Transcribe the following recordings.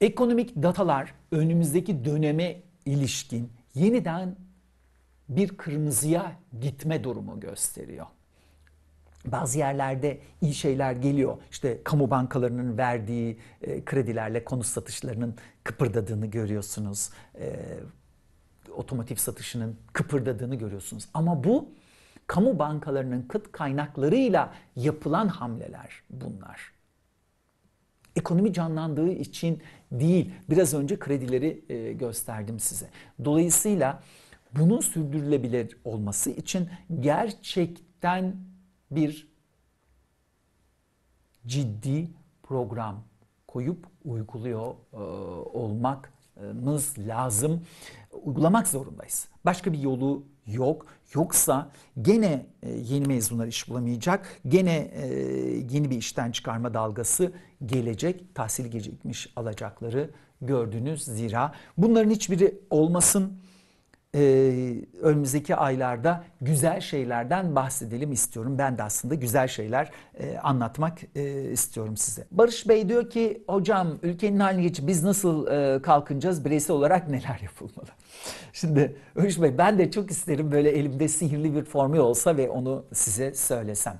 Ekonomik datalar önümüzdeki döneme ilişkin yeniden bir kırmızıya gitme durumu gösteriyor. Bazı yerlerde iyi şeyler geliyor. İşte kamu bankalarının verdiği e, kredilerle konut satışlarının kıpırdadığını görüyorsunuz. E, otomotiv satışının kıpırdadığını görüyorsunuz. Ama bu kamu bankalarının kıt kaynaklarıyla yapılan hamleler bunlar ekonomi canlandığı için değil. Biraz önce kredileri e, gösterdim size. Dolayısıyla bunun sürdürülebilir olması için gerçekten bir ciddi program koyup uyguluyor e, olmak lazım. Uygulamak zorundayız. Başka bir yolu Yok. Yoksa gene e, yeni mezunlar iş bulamayacak. Gene e, yeni bir işten çıkarma dalgası gelecek. Tahsil gecikmiş alacakları gördünüz. Zira bunların hiçbiri olmasın e, önümüzdeki aylarda güzel şeylerden bahsedelim istiyorum. Ben de aslında güzel şeyler e, anlatmak e, istiyorum size. Barış Bey diyor ki hocam ülkenin haline geç biz nasıl e, kalkınacağız bireysel olarak neler yapılmalı? Şimdi Barış Bey ben de çok isterim böyle elimde sihirli bir formül olsa ve onu size söylesem.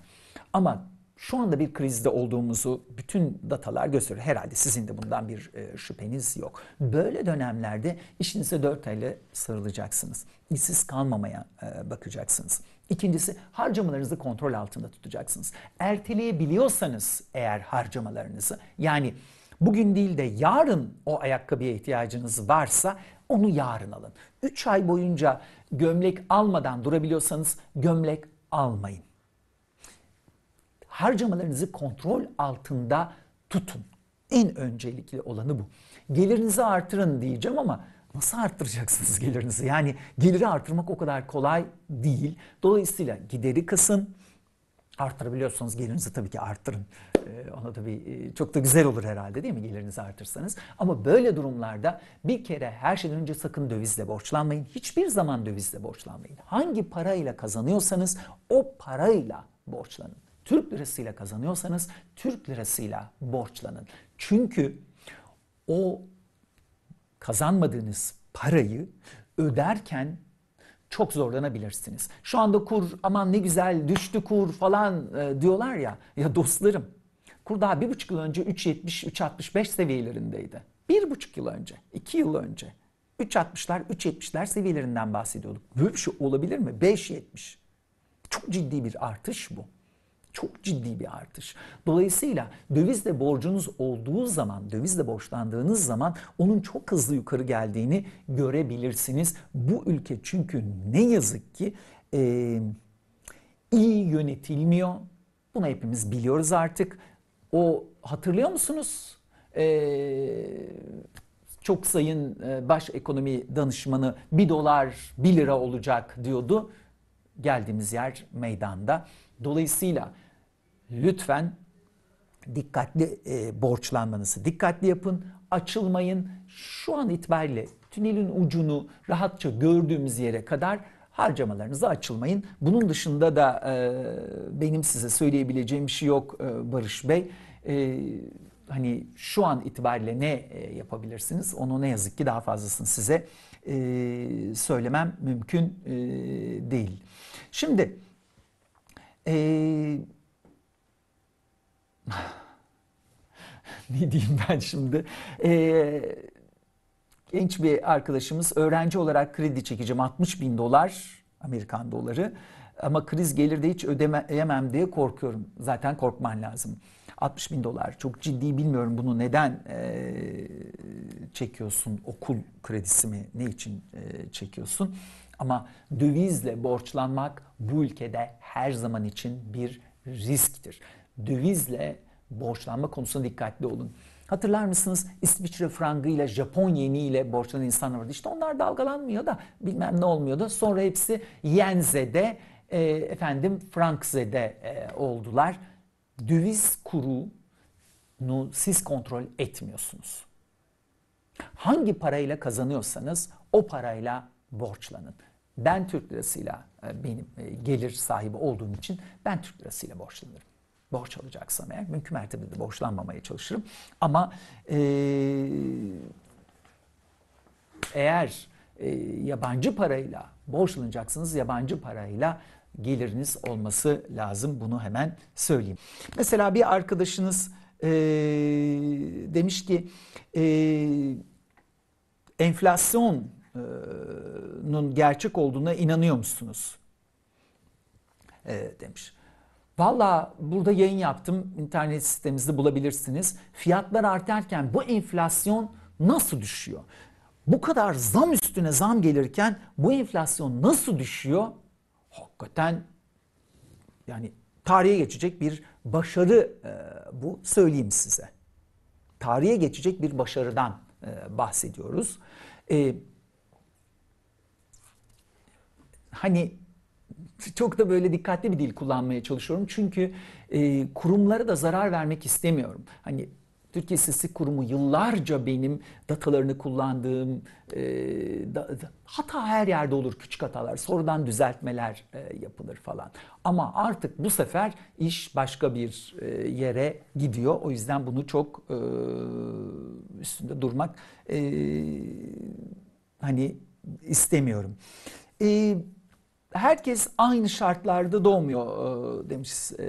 Ama şu anda bir krizde olduğumuzu bütün datalar gösteriyor. Herhalde sizin de bundan bir e, şüpheniz yok. Böyle dönemlerde işinize dört elle sarılacaksınız. İşsiz kalmamaya e, bakacaksınız. İkincisi harcamalarınızı kontrol altında tutacaksınız. Erteleyebiliyorsanız eğer harcamalarınızı yani bugün değil de yarın o ayakkabıya ihtiyacınız varsa onu yarın alın. Üç ay boyunca gömlek almadan durabiliyorsanız gömlek almayın harcamalarınızı kontrol altında tutun. En öncelikli olanı bu. Gelirinizi artırın diyeceğim ama nasıl arttıracaksınız gelirinizi? Yani geliri artırmak o kadar kolay değil. Dolayısıyla gideri kısın. Artırabiliyorsanız gelirinizi tabii ki artırın. Ee, ona tabii e, çok da güzel olur herhalde değil mi gelirinizi artırsanız. Ama böyle durumlarda bir kere her şeyden önce sakın dövizle borçlanmayın. Hiçbir zaman dövizle borçlanmayın. Hangi parayla kazanıyorsanız o parayla borçlanın. Türk lirasıyla kazanıyorsanız Türk lirasıyla borçlanın. Çünkü o kazanmadığınız parayı öderken çok zorlanabilirsiniz. Şu anda kur aman ne güzel düştü kur falan e, diyorlar ya. Ya dostlarım kur daha bir buçuk yıl önce 3.70 3.65 seviyelerindeydi. Bir buçuk yıl önce, iki yıl önce 3.60'lar 3.70'ler seviyelerinden bahsediyorduk. Böyle bir şey olabilir mi? 5.70. Çok ciddi bir artış bu. Çok ciddi bir artış. Dolayısıyla dövizle borcunuz olduğu zaman, dövizle borçlandığınız zaman onun çok hızlı yukarı geldiğini görebilirsiniz. Bu ülke çünkü ne yazık ki e, iyi yönetilmiyor. Bunu hepimiz biliyoruz artık. O hatırlıyor musunuz? Ee, çok sayın e, baş ekonomi danışmanı bir dolar bir lira olacak diyordu. Geldiğimiz yer meydanda. Dolayısıyla lütfen dikkatli e, borçlanmanızı dikkatli yapın. Açılmayın. Şu an itibariyle tünelin ucunu rahatça gördüğümüz yere kadar harcamalarınızı açılmayın. Bunun dışında da e, benim size söyleyebileceğim bir şey yok e, Barış Bey. E, hani şu an itibariyle ne e, yapabilirsiniz? Onu ne yazık ki daha fazlasını size e, söylemem mümkün e, değil. Şimdi... E, ne diyeyim ben şimdi? Ee, genç bir arkadaşımız öğrenci olarak kredi çekeceğim 60 bin dolar Amerikan doları ama kriz gelir de hiç ödeyemem diye korkuyorum. Zaten korkman lazım. 60 bin dolar çok ciddi bilmiyorum bunu neden e, çekiyorsun okul kredisi mi ne için e, çekiyorsun ama dövizle borçlanmak bu ülkede her zaman için bir risktir. Dövizle borçlanma konusunda dikkatli olun. Hatırlar mısınız İsviçre frangı ile Japon yeni ile borçlanan insanlar vardı. İşte onlar dalgalanmıyor da bilmem ne olmuyordu. Sonra hepsi Yenze'de e, efendim Frankze'de e, oldular. Döviz kurunu siz kontrol etmiyorsunuz. Hangi parayla kazanıyorsanız o parayla borçlanın. Ben Türk lirasıyla e, benim e, gelir sahibi olduğum için ben Türk lirasıyla borçlanırım borç alacaksam eğer mümkün mertebe de borçlanmamaya çalışırım. Ama e, eğer e, yabancı parayla borçlanacaksınız, yabancı parayla geliriniz olması lazım. Bunu hemen söyleyeyim. Mesela bir arkadaşınız e, demiş ki e, enflasyonun gerçek olduğuna inanıyor musunuz? E, demiş. Valla burada yayın yaptım. İnternet sitemizde bulabilirsiniz. Fiyatlar artarken bu enflasyon nasıl düşüyor? Bu kadar zam üstüne zam gelirken bu enflasyon nasıl düşüyor? Hakikaten yani tarihe geçecek bir başarı e, bu söyleyeyim size. Tarihe geçecek bir başarıdan e, bahsediyoruz. E, hani çok da böyle dikkatli bir dil kullanmaya çalışıyorum. Çünkü e, kurumlara da zarar vermek istemiyorum. Hani Türkiye İstatistik Kurumu yıllarca benim datalarını kullandığım e, da, hata her yerde olur küçük hatalar sonradan düzeltmeler e, yapılır falan. Ama artık bu sefer iş başka bir e, yere gidiyor. O yüzden bunu çok e, üstünde durmak e, hani istemiyorum. Evet herkes aynı şartlarda doğmuyor e, demiş e,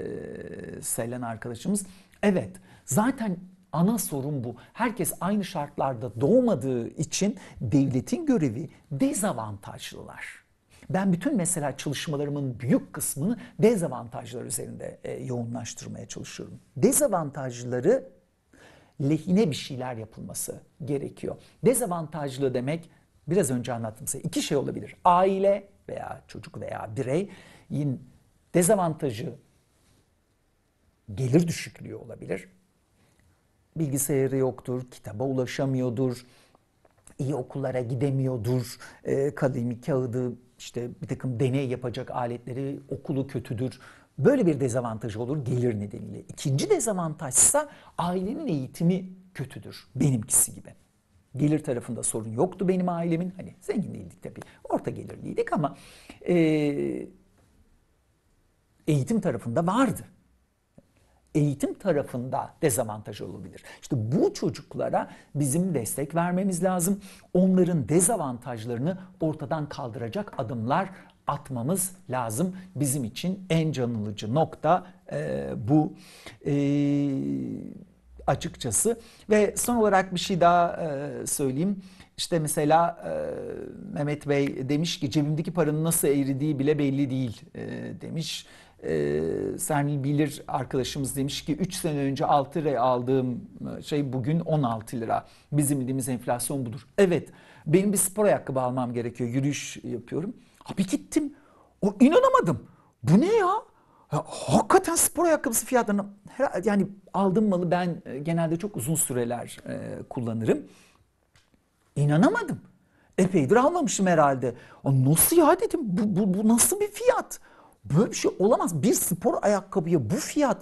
Selen arkadaşımız. Evet zaten ana sorun bu. Herkes aynı şartlarda doğmadığı için devletin görevi dezavantajlılar. Ben bütün mesela çalışmalarımın büyük kısmını dezavantajlar üzerinde e, yoğunlaştırmaya çalışıyorum. Dezavantajları lehine bir şeyler yapılması gerekiyor. Dezavantajlı demek biraz önce anlattım size iki şey olabilir. Aile veya çocuk veya bireyin dezavantajı gelir düşüklüğü olabilir. Bilgisayarı yoktur, kitaba ulaşamıyordur, iyi okullara gidemiyordur, e, kalemi, kağıdı, işte bir takım deney yapacak aletleri, okulu kötüdür. Böyle bir dezavantaj olur gelir nedeniyle. İkinci dezavantajsa ailenin eğitimi kötüdür benimkisi gibi. Gelir tarafında sorun yoktu benim ailemin. Hani zengin değildik tabii. Orta gelirliydik ama e, eğitim tarafında vardı. Eğitim tarafında dezavantaj olabilir. İşte bu çocuklara bizim destek vermemiz lazım. Onların dezavantajlarını ortadan kaldıracak adımlar atmamız lazım. Bizim için en can alıcı nokta e, bu. Bu e, açıkçası. Ve son olarak bir şey daha e, söyleyeyim. İşte mesela e, Mehmet Bey demiş ki cebimdeki paranın nasıl eridiği bile belli değil e, demiş. E, Sernil Bilir arkadaşımız demiş ki 3 sene önce 6 liraya aldığım şey bugün 16 lira. Bizim bildiğimiz enflasyon budur. Evet benim bir spor ayakkabı almam gerekiyor. Yürüyüş yapıyorum. ha bir gittim. O inanamadım. Bu ne ya? Ya, hakikaten spor ayakkabısı fiyatlarını yani aldığım malı ben e, genelde çok uzun süreler e, kullanırım. İnanamadım. Epeydir almamışım herhalde. O nasıl ya dedim bu, bu, bu nasıl bir fiyat? Böyle bir şey olamaz. Bir spor ayakkabıya bu fiyat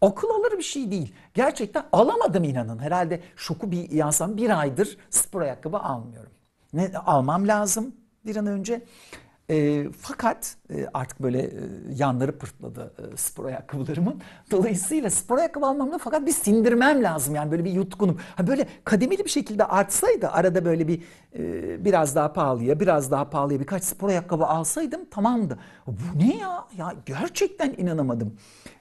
akıl alır bir şey değil. Gerçekten alamadım inanın. Herhalde şoku bir yansam bir aydır spor ayakkabı almıyorum. Ne almam lazım bir an önce. E, fakat e, artık böyle e, yanları pırtladı e, spor ayakkabılarımın. Dolayısıyla spor ayakkabı almamda fakat bir sindirmem lazım yani böyle bir yutkunum. Ha böyle kademeli bir şekilde artsaydı arada böyle bir e, biraz daha pahalıya biraz daha pahalıya birkaç spor ayakkabı alsaydım tamamdı. Bu ne ya? Ya gerçekten inanamadım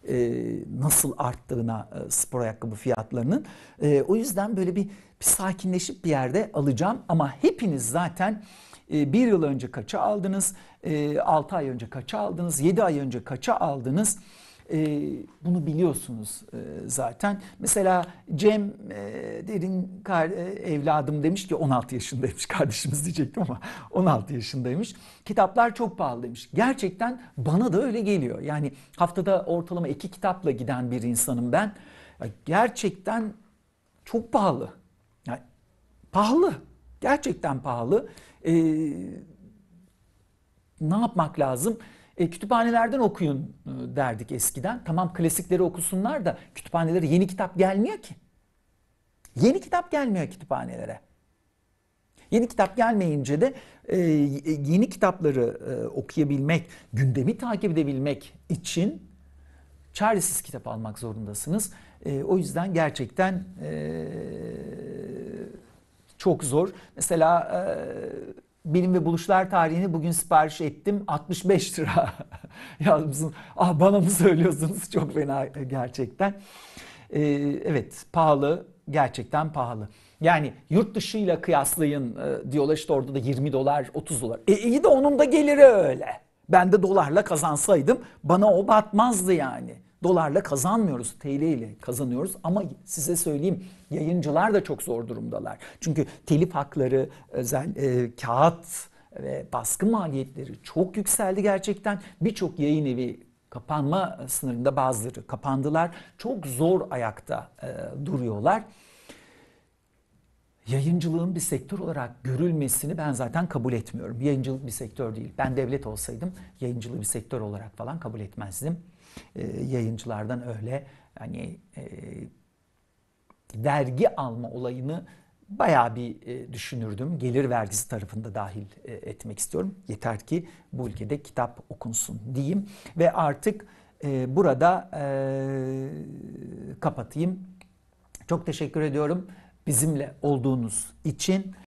e, nasıl arttığına e, spor ayakkabı fiyatlarının. E, o yüzden böyle bir, bir sakinleşip bir yerde alacağım ama hepiniz zaten ee, bir yıl önce kaça aldınız? E, ee, 6 ay önce kaça aldınız? 7 ay önce kaça aldınız? Ee, bunu biliyorsunuz e, zaten. Mesela Cem e, Derin e, evladım demiş ki 16 yaşındaymış kardeşimiz diyecektim ama 16 yaşındaymış. Kitaplar çok pahalıymış. Gerçekten bana da öyle geliyor. Yani haftada ortalama iki kitapla giden bir insanım ben. Gerçekten çok pahalı. Yani pahalı. Gerçekten pahalı. E, ne yapmak lazım? E, kütüphanelerden okuyun e, derdik eskiden. Tamam klasikleri okusunlar da kütüphanelere yeni kitap gelmiyor ki. Yeni kitap gelmiyor kütüphanelere. Yeni kitap gelmeyince de e, e yeni kitapları e, okuyabilmek, gündemi takip edebilmek için çaresiz kitap almak zorundasınız. E, o yüzden gerçekten e, çok zor. Mesela e, bilim ve buluşlar tarihini bugün sipariş ettim 65 lira yazmışsın. Ah bana mı söylüyorsunuz çok fena e, gerçekten. E, evet pahalı gerçekten pahalı. Yani yurt dışıyla kıyaslayın e, diyorlar işte orada da 20 dolar 30 dolar. E iyi de onun da geliri öyle. Ben de dolarla kazansaydım bana o batmazdı yani. Dolarla kazanmıyoruz, TL ile kazanıyoruz ama size söyleyeyim yayıncılar da çok zor durumdalar. Çünkü telif hakları, özel e, kağıt ve baskı maliyetleri çok yükseldi gerçekten. Birçok yayın evi kapanma sınırında bazıları kapandılar. Çok zor ayakta e, duruyorlar yayıncılığın bir sektör olarak görülmesini ben zaten kabul etmiyorum. Yayıncılık bir sektör değil. Ben devlet olsaydım yayıncılığı bir sektör olarak falan kabul etmezdim e, yayıncılardan öyle hani e, vergi alma olayını bayağı bir e, düşünürdüm. Gelir vergisi tarafında dahil e, etmek istiyorum. Yeter ki bu ülkede kitap okunsun diyeyim ve artık e, burada e, kapatayım. Çok teşekkür ediyorum bizimle olduğunuz için.